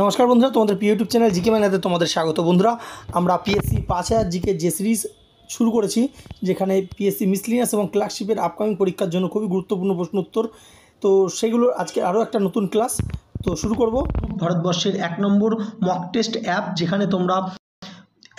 নমস্কার বন্ধুরা তোমাদের প্রিয় ইউটিউব চ্যানেল জিকে ম্যানাতে তোমাদের স্বাগত বন্ধুরা আমরা পিএসসি পাঁচ হাজার জিকে যে সিরিজ শুরু করেছি যেখানে পিএসসি মিসলিনিয়াস এবং ক্লার্কশিপের আপকামিং পরীক্ষার জন্য খুবই গুরুত্বপূর্ণ প্রশ্ন উত্তর তো সেগুলোর আজকে আরও একটা নতুন ক্লাস তো শুরু করব ভারতবর্ষের এক নম্বর মক টেস্ট অ্যাপ যেখানে তোমরা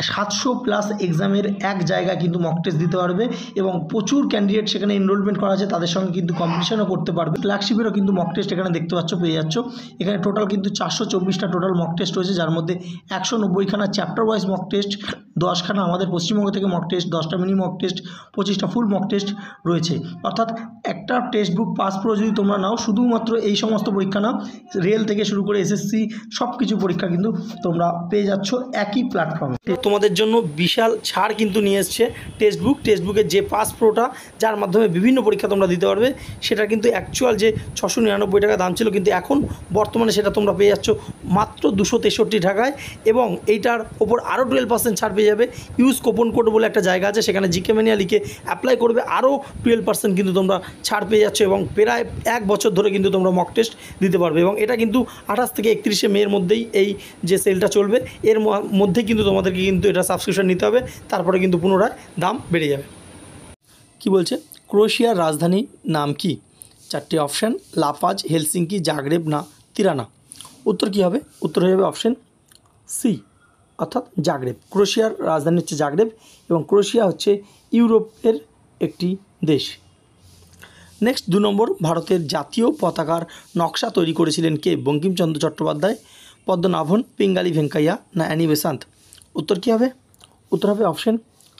সাতশো প্লাস এক্সামের এক জায়গা কিন্তু মক টেস্ট দিতে পারবে এবং প্রচুর ক্যান্ডিডেট সেখানে এনরোলমেন্ট করা আছে তাদের সঙ্গে কিন্তু কম্পিটিশনও করতে পারবে ফ্ল্যাগশিপেরও কিন্তু মক টেস্ট এখানে দেখতে পাচ্ছ পেয়ে যাচ্ছ এখানে টোটাল কিন্তু চারশো চব্বিশটা টোটাল মক টেস্ট রয়েছে যার মধ্যে একশো নব্বইখানা চ্যাপ্টার ওয়াইজ মক টেস্ট দশখানা আমাদের পশ্চিমবঙ্গ থেকে মক টেস্ট দশটা মিনি মক টেস্ট পঁচিশটা ফুল মক টেস্ট রয়েছে অর্থাৎ একটা টেক্সট বুক পাস পুরো যদি তোমরা নাও শুধুমাত্র এই সমস্ত পরীক্ষা না রেল থেকে শুরু করে এসএসসি সব কিছু পরীক্ষা কিন্তু তোমরা পেয়ে যাচ্ছ একই প্ল্যাটফর্মে তোমাদের জন্য বিশাল ছাড় কিন্তু নিয়ে এসছে টেক্সট বুক টেক্সট বুকের যে পাস প্রোটা যার মাধ্যমে বিভিন্ন পরীক্ষা তোমরা দিতে পারবে সেটা কিন্তু অ্যাকচুয়াল যে ছশো নিরানব্বই টাকা দাম ছিল কিন্তু এখন বর্তমানে সেটা তোমরা পেয়ে যাচ্ছ মাত্র দুশো তেষট্টি টাকায় এবং এইটার ওপর আরও টুয়েলভ পার্সেন্ট ছাড় পেয়ে হয়ে যাবে ইউজ কোপন কোড বলে একটা জায়গা আছে সেখানে জিকে ম্যানিয়া লিখে অ্যাপ্লাই করবে আরও টুয়েলভ পার্সেন্ট কিন্তু তোমরা ছাড় পেয়ে যাচ্ছ এবং প্রায় এক বছর ধরে কিন্তু তোমরা মক টেস্ট দিতে পারবে এবং এটা কিন্তু আঠাশ থেকে একত্রিশে মেয়ের মধ্যেই এই যে সেলটা চলবে এর মধ্যে কিন্তু তোমাদেরকে কিন্তু এটা সাবস্ক্রিপশন নিতে হবে তারপরে কিন্তু পুনরায় দাম বেড়ে যাবে কি বলছে ক্রোয়েশিয়ার রাজধানী নাম কি চারটি অপশান লাফাজ হেলসিঙ্কি জাগরেব না তিরানা উত্তর কী হবে উত্তর হয়ে যাবে অপশান সি অর্থাৎ জাগরেব ক্রোশিয়ার রাজধানী হচ্ছে জাগরেব এবং ক্রোশিয়া হচ্ছে ইউরোপের একটি দেশ নেক্সট দু নম্বর ভারতের জাতীয় পতাকার নকশা তৈরি করেছিলেন কে বঙ্কিমচন্দ্র চট্টোপাধ্যায় পদ্মনাভন পেঙ্গালি ভেঙ্কাইয়া না অ্যানি বেসান্ত উত্তর কী হবে উত্তর হবে অপশন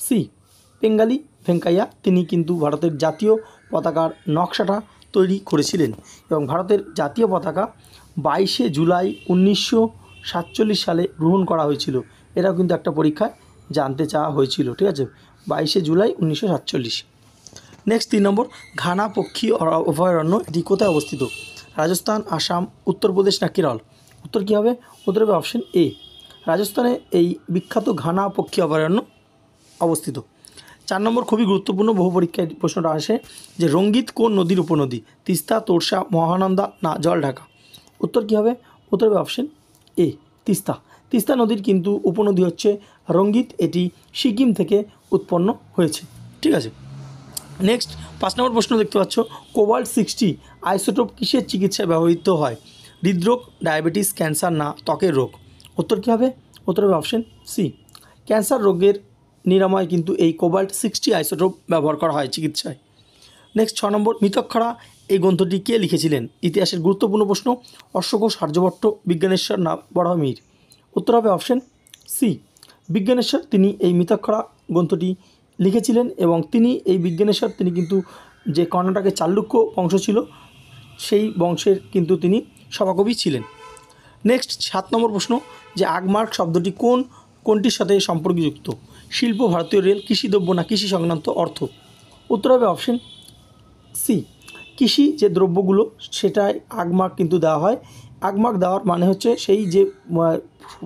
সি পেঙ্গালি ভেঙ্কাইয়া তিনি কিন্তু ভারতের জাতীয় পতাকার নকশাটা তৈরি করেছিলেন এবং ভারতের জাতীয় পতাকা বাইশে জুলাই উনিশশো সাতচল্লিশ সালে গ্রহণ করা হয়েছিল এটাও কিন্তু একটা পরীক্ষায় জানতে চাওয়া হয়েছিল ঠিক আছে বাইশে জুলাই উনিশশো সাতচল্লিশ নেক্সট তিন নম্বর ঘানা পক্ষী অভয়ারণ্য এটি কোথায় অবস্থিত রাজস্থান আসাম উত্তরপ্রদেশ না কেরল উত্তর কী হবে উত্তর হবে অপশান এ রাজস্থানে এই বিখ্যাত ঘানা পক্ষী অভয়ারণ্য অবস্থিত চার নম্বর খুবই গুরুত্বপূর্ণ বহু পরীক্ষায় প্রশ্নটা আসে যে রঙ্গিত কোন নদীর উপনদী তিস্তা তোরসা মহানন্দা না জল ঢাকা উত্তর কী হবে উত্তর হবে অপশান এ তিস্তা তিস্তা নদীর কিন্তু উপনদী হচ্ছে রঙ্গিত এটি সিকিম থেকে উৎপন্ন হয়েছে ঠিক আছে নেক্সট পাঁচ নম্বর প্রশ্ন দেখতে পাচ্ছ কোবাল্ট সিক্সটি আইসোটোপ কিসের চিকিৎসায় ব্যবহৃত হয় হৃদরোগ ডায়াবেটিস ক্যান্সার না ত্বকের রোগ উত্তর কী হবে উত্তর হবে অপশন সি ক্যান্সার রোগের নিরাময় কিন্তু এই কোবাল্ট সিক্সটি আইসোটোপ ব্যবহার করা হয় চিকিৎসায় নেক্সট ছ নম্বর মিতক্ষরা এই গ্রন্থটি কে লিখেছিলেন ইতিহাসের গুরুত্বপূর্ণ প্রশ্ন অশ্বঘোষ আর্যভট্ট বিজ্ঞানেশ্বর না বড়া মির উত্তর হবে অপশন সি বিজ্ঞানেশ্বর তিনি এই মিতাক্ষরা গ্রন্থটি লিখেছিলেন এবং তিনি এই বিজ্ঞানেশ্বর তিনি কিন্তু যে কর্ণাটকের চালুক্য বংশ ছিল সেই বংশের কিন্তু তিনি সভাকবি ছিলেন নেক্সট সাত নম্বর প্রশ্ন যে আগমার্ক শব্দটি কোন কোনটির সাথে সম্পর্কযুক্ত শিল্প ভারতীয় রেল কৃষিদ্রব্য না কৃষি সংক্রান্ত অর্থ উত্তর হবে অপশন সি কৃষি যে দ্রব্যগুলো সেটাই আগমাগ কিন্তু দেওয়া হয় আগমাগ দেওয়ার মানে হচ্ছে সেই যে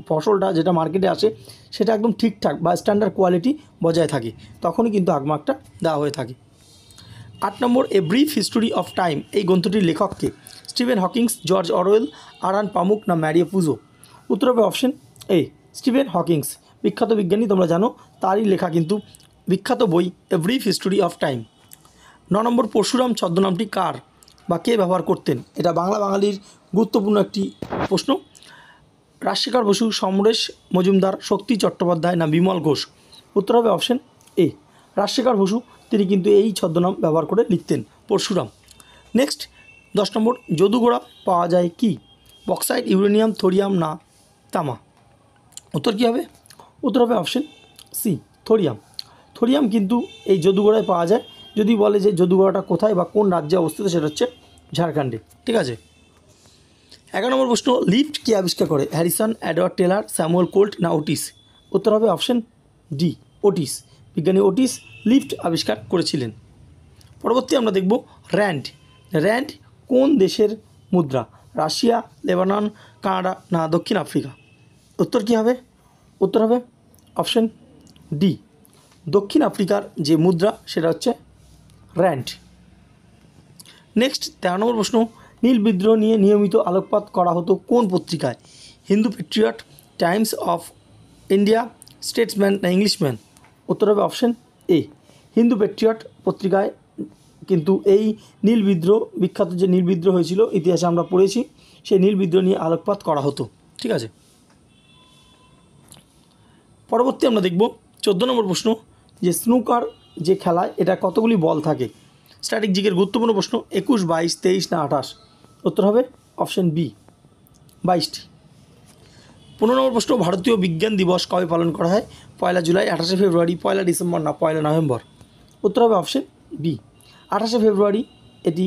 ফসলটা যেটা মার্কেটে আসে সেটা একদম ঠিকঠাক বা স্ট্যান্ডার্ড কোয়ালিটি বজায় থাকে তখনই কিন্তু আগমাগটা দেওয়া হয়ে থাকে আট নম্বর a brief history of time এই গ্রন্থটির লেখককে Steven Hawkings George Orwell Orhan Pamuk না ম্যারিও পুজো উত্তর হবে অপশন এ স্টিভেন হকিংস বিখ্যাত বিজ্ঞানী তোমরা জানো তারই লেখা কিন্তু বিখ্যাত বই a brief history of time ন নম্বর পরশুরাম ছদ্মনামটি কার বা কে ব্যবহার করতেন এটা বাংলা বাঙালির গুরুত্বপূর্ণ একটি প্রশ্ন রাজশেখর বসু সমরেশ মজুমদার শক্তি চট্টোপাধ্যায় না বিমল ঘোষ উত্তর হবে অপশন এ রাজশেখর বসু তিনি কিন্তু এই ছদ্মনাম ব্যবহার করে লিখতেন পরশুরাম নেক্সট দশ নম্বর যদুগোড়া পাওয়া যায় কি বক্সাইড ইউরেনিয়াম থোরিয়াম না তামা উত্তর কী হবে উত্তর হবে অপশন সি থোরিয়াম থোরিয়াম কিন্তু এই যদুগোড়ায় পাওয়া যায় যদি বলে যে যদুগড়াটা কোথায় বা কোন রাজ্যে অবস্থিত সেটা হচ্ছে ঝাড়খণ্ডে ঠিক আছে এগারো নম্বর প্রশ্ন লিফ্ট কী আবিষ্কার করে Harrison Edward Teller Samuel Colt না ওটিস উত্তর হবে অপশন ডি ওটিস বিজ্ঞানী ওটিস লিফ্ট আবিষ্কার করেছিলেন পরবর্তী আমরা দেখব র্যান্ড র্যান্ড কোন দেশের মুদ্রা রাশিয়া লেবানন কানাডা না দক্ষিণ আফ্রিকা উত্তর কী হবে উত্তর হবে অপশন ডি দক্ষিণ আফ্রিকার যে মুদ্রা সেটা হচ্ছে র্যান্ট নেক্সট তেরো নম্বর প্রশ্ন নীল বিদ্রোহ নিয়ে নিয়মিত আলোকপাত করা হতো কোন পত্রিকায় Hindu Patriot Times of India Statesman না ইংলিশম্যান উত্তর হবে অপশান এ হিন্দু পেট্রিয়ট পত্রিকায় কিন্তু এই নীল বিদ্রোহ বিখ্যাত যে নীল বিদ্রোহ হয়েছিল ইতিহাসে আমরা পড়েছি সেই নীল বিদ্রোহ নিয়ে আলোকপাত করা হতো ঠিক আছে পরবর্তী আমরা দেখব চোদ্দো নম্বর প্রশ্ন যে স্নুকার যে খেলায় এটা কতগুলি বল থাকে স্ট্যাটিক জিকের গুরুত্বপূর্ণ প্রশ্ন একুশ বাইশ তেইশ না আঠাশ উত্তর হবে অপশন বি বাইশটি পনেরো নম্বর প্রশ্ন ভারতীয় বিজ্ঞান দিবস কবে পালন করা হয় পয়লা জুলাই আঠাশে ফেব্রুয়ারি পয়লা ডিসেম্বর না পয়লা নভেম্বর উত্তর হবে অপশন বি আঠাশে ফেব্রুয়ারি এটি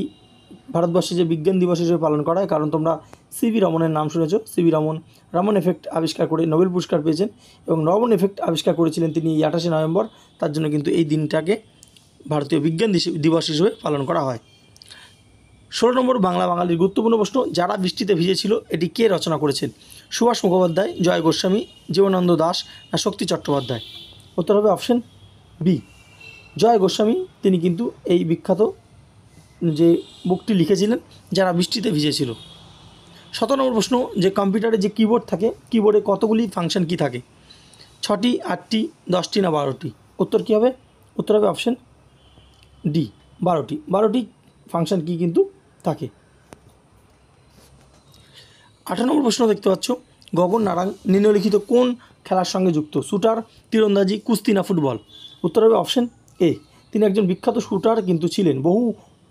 ভারতবর্ষে যে বিজ্ঞান দিবস হিসেবে পালন করা হয় কারণ তোমরা সিভি রমনের নাম শুনেছ সিবি রমন রমন এফেক্ট আবিষ্কার করে নোবেল পুরস্কার পেয়েছেন এবং রমন এফেক্ট আবিষ্কার করেছিলেন তিনি আঠাশে নভেম্বর তার জন্য কিন্তু এই দিনটাকে ভারতীয় বিজ্ঞান দিবস হিসেবে পালন করা হয় ষোলো নম্বর বাংলা বাঙালির গুরুত্বপূর্ণ প্রশ্ন যারা বৃষ্টিতে ভিজেছিল এটি কে রচনা করেছেন সুভাষ মুখোপাধ্যায় জয় গোস্বামী জীবনানন্দ দাস না শক্তি চট্টোপাধ্যায় উত্তর হবে অপশন বি জয় গোস্বামী তিনি কিন্তু এই বিখ্যাত যে বুকটি লিখেছিলেন যারা বৃষ্টিতে ভিজেছিল শত নম্বর প্রশ্ন যে কম্পিউটারে যে কিবোর্ড থাকে কিবোর্ডে কতগুলি ফাংশন কি থাকে ছটি আটটি দশটি না বারোটি উত্তর কী হবে উত্তর হবে অপশান ডি বারোটি বারোটি ফাংশন কি কিন্তু থাকে আঠারো নম্বর প্রশ্ন দেখতে পাচ্ছ গগন নারাং নিম্নলিখিত কোন খেলার সঙ্গে যুক্ত শুটার তীরন্দাজি কুস্তি না ফুটবল উত্তর হবে অপশন এ তিনি একজন বিখ্যাত শুটার কিন্তু ছিলেন বহু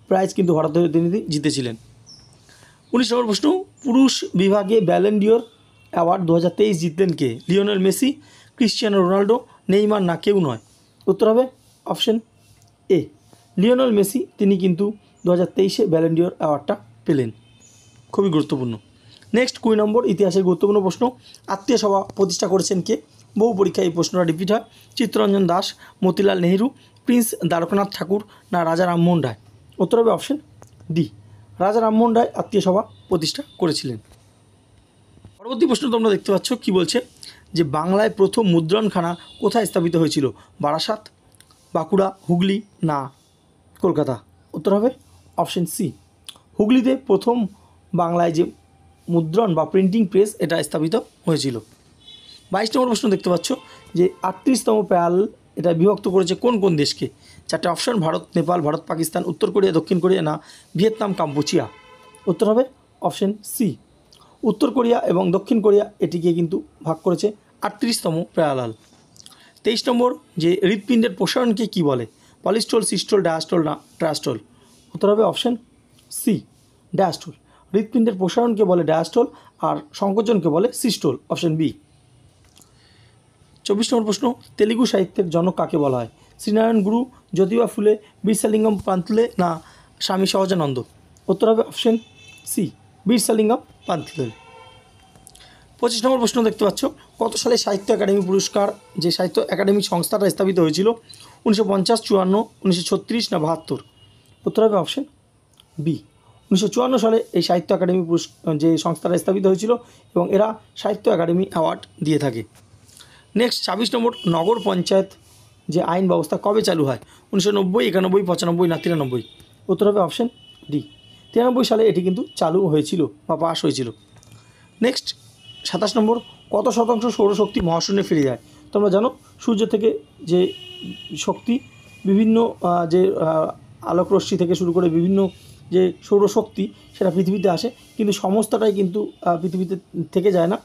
প্রাইজ কিন্তু ভারতের তিনি জিতেছিলেন উনিশ নম্বর প্রশ্ন পুরুষ বিভাগে ব্যালেন্ডিওর অ্যাওয়ার্ড দু হাজার তেইশ জিতলেন কে Lionel Messi Cristiano Ronaldo Neymar না কেউ নয় উত্তর হবে অপশন এ লিওনেল মেসি তিনি কিন্তু দু হাজার তেইশে ব্যালেন্ডিওর অ্যাওয়ার্ডটা পেলেন খুবই গুরুত্বপূর্ণ নেক্সট কুড়ি নম্বর ইতিহাসের গুরুত্বপূর্ণ প্রশ্ন আত্মীয় সভা প্রতিষ্ঠা করেছেন কে বহু পরীক্ষায় এই প্রশ্নটা রিপিট হয় চিত্তরঞ্জন দাস মতিলাল নেহেরু প্রিন্স দ্বারকনাথ ঠাকুর না রাজা রামমোহন রায় উত্তর হবে অপশন ডি রাজা রামমোহন রায় আত্মীয় সভা প্রতিষ্ঠা করেছিলেন পরবর্তী প্রশ্ন তোমরা দেখতে পাচ্ছ কি বলছে যে বাংলায় প্রথম মুদ্রণখানা কোথায় স্থাপিত হয়েছিল বারাসাত বাঁকুড়া হুগলি না কলকাতা উত্তর হবে অপশন সি হুগলিতে প্রথম বাংলায় যে মুদ্রণ বা প্রিন্টিং প্রেস এটা স্থাপিত হয়েছিল বাইশ নম্বর প্রশ্ন দেখতে পাচ্ছ যে আটত্রিশতম প্যাল এটা বিভক্ত করেছে কোন কোন দেশকে চারটে অপশন ভারত নেপাল ভারত পাকিস্তান উত্তর কোরিয়া দক্ষিণ কোরিয়া না ভিয়েতনাম কাম্পুচিয়া উত্তর হবে অপশন সি উত্তর কোরিয়া এবং দক্ষিণ কোরিয়া এটিকে কিন্তু ভাগ করেছে আটত্রিশতম প্রায়ালাল তেইশ নম্বর যে হৃৎপিণ্ডের প্রসারণকে কি বলে পলিস্টল সিস্টল ডায়াস্টল না ট্রাস্টল উত্তর হবে অপশন সি ডায়াস্টল হৃৎপিণ্ডের প্রসারণকে বলে ডায়াস্টল আর সংকোচনকে বলে সিস্টল অপশন বি চব্বিশ নম্বর প্রশ্ন তেলেগু সাহিত্যের জনক কাকে বলা হয় শ্রীনারায়ণ গুরু জ্যোতিবা ফুলে বীরসালিঙ্গম পান্থলে না স্বামী সহজানন্দ উত্তর হবে অপশন সি বীরসালিঙ্গম পান্থলে পঁচিশ নম্বর প্রশ্ন দেখতে পাচ্ছ কত সালে সাহিত্য একাডেমি পুরস্কার যে সাহিত্য একাডেমি সংস্থাটা স্থাপিত হয়েছিল উনিশশো পঞ্চাশ চুয়ান্ন উনিশশো ছত্রিশ না বাহাত্তর উত্তর হবে অপশন বি উনিশশো সালে এই সাহিত্য একাডেমি যে সংস্থাটা স্থাপিত হয়েছিল এবং এরা সাহিত্য একাডেমি অ্যাওয়ার্ড দিয়ে থাকে নেক্সট ছাব্বিশ নম্বর নগর পঞ্চায়েত যে আইন ব্যবস্থা কবে চালু হয় উনিশশো নব্বই একানব্বই পঁচানব্বই না তিরানব্বই উত্তর হবে অপশান ডি তিরানব্বই সালে এটি কিন্তু চালু হয়েছিল বা পাশ হয়েছিল নেক্সট সাতাশ নম্বর কত শতাংশ সৌরশক্তি মহাশূন্যে ফিরে যায় তোমরা জানো সূর্য থেকে যে শক্তি বিভিন্ন যে আলোকরশ্মি থেকে শুরু করে বিভিন্ন যে সৌরশক্তি সেটা পৃথিবীতে আসে কিন্তু সমস্তটাই কিন্তু পৃথিবীতে থেকে যায় না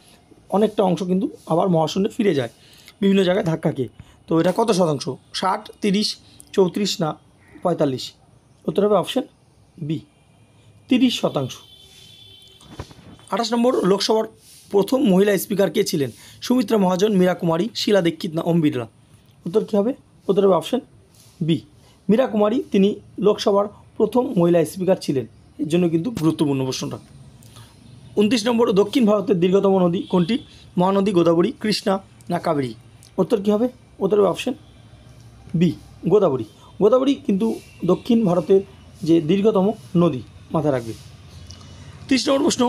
অনেকটা অংশ কিন্তু আবার মহাশূন্যে ফিরে যায় বিভিন্ন জায়গায় ধাক্কা খেয়ে তো এটা কত শতাংশ ষাট তিরিশ চৌত্রিশ না পঁয়তাল্লিশ উত্তর হবে অপশান বি তিরিশ শতাংশ আঠাশ নম্বর লোকসভার প্রথম মহিলা স্পিকার কে ছিলেন সুমিত্রা মহাজন মীরা কুমারী শিলা দীক্ষিত না ওম বিড়লা উত্তর কী হবে উত্তর হবে অপশান বি মীরা কুমারী তিনি লোকসভার প্রথম মহিলা স্পিকার ছিলেন এর জন্য কিন্তু গুরুত্বপূর্ণ প্রশ্নটা উনত্রিশ নম্বর দক্ষিণ ভারতের দীর্ঘতম নদী কোনটি মহানদী গোদাবরী কৃষ্ণা না কাবেরী উত্তর কী হবে উত্তর অপশন বি গোদাবরী গোদাবরী কিন্তু দক্ষিণ ভারতের যে দীর্ঘতম নদী মাথায় রাখবে ত্রিশ নম্বর প্রশ্ন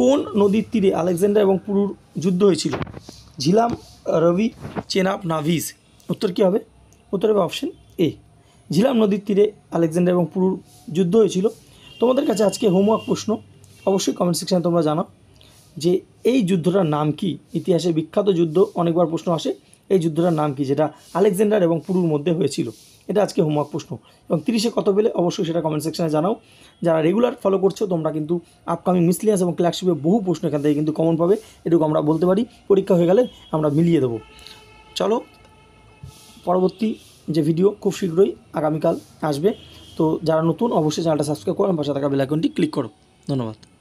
কোন নদীর তীরে আলেকজান্ডার এবং পুরুর যুদ্ধ হয়েছিল ঝিলাম রবি চেনাব নাভিস উত্তর কী হবে উত্তর হবে অপশন এ ঝিলাম নদীর তীরে আলেকজান্ডার এবং পুরুর যুদ্ধ হয়েছিল তোমাদের কাছে আজকে হোমওয়ার্ক প্রশ্ন অবশ্যই কমেন্ট সেকশানে তোমরা জানাও যে এই যুদ্ধটার নাম কি ইতিহাসে বিখ্যাত যুদ্ধ অনেকবার প্রশ্ন আসে এই যুদ্ধটার নাম কি যেটা আলেকজান্ডার এবং পুরুর মধ্যে হয়েছিল এটা আজকে হোমওয়ার্ক প্রশ্ন এবং তিরিশে কত পেলে অবশ্যই সেটা কমেন্ট সেকশানে জানাও যারা রেগুলার ফলো করছো তোমরা কিন্তু আপকামিং মিসলিয়াস এবং ক্লাসশিপে বহু প্রশ্ন এখান থেকে কিন্তু কমন পাবে এটুকু আমরা বলতে পারি পরীক্ষা হয়ে গেলে আমরা মিলিয়ে দেবো চলো পরবর্তী যে ভিডিও খুব শীঘ্রই আগামীকাল আসবে তো যারা নতুন অবশ্যই চ্যানেলটা সাবস্ক্রাইব করো পাশে থাকা বেলাইকনটি ক্লিক করো ধন্যবাদ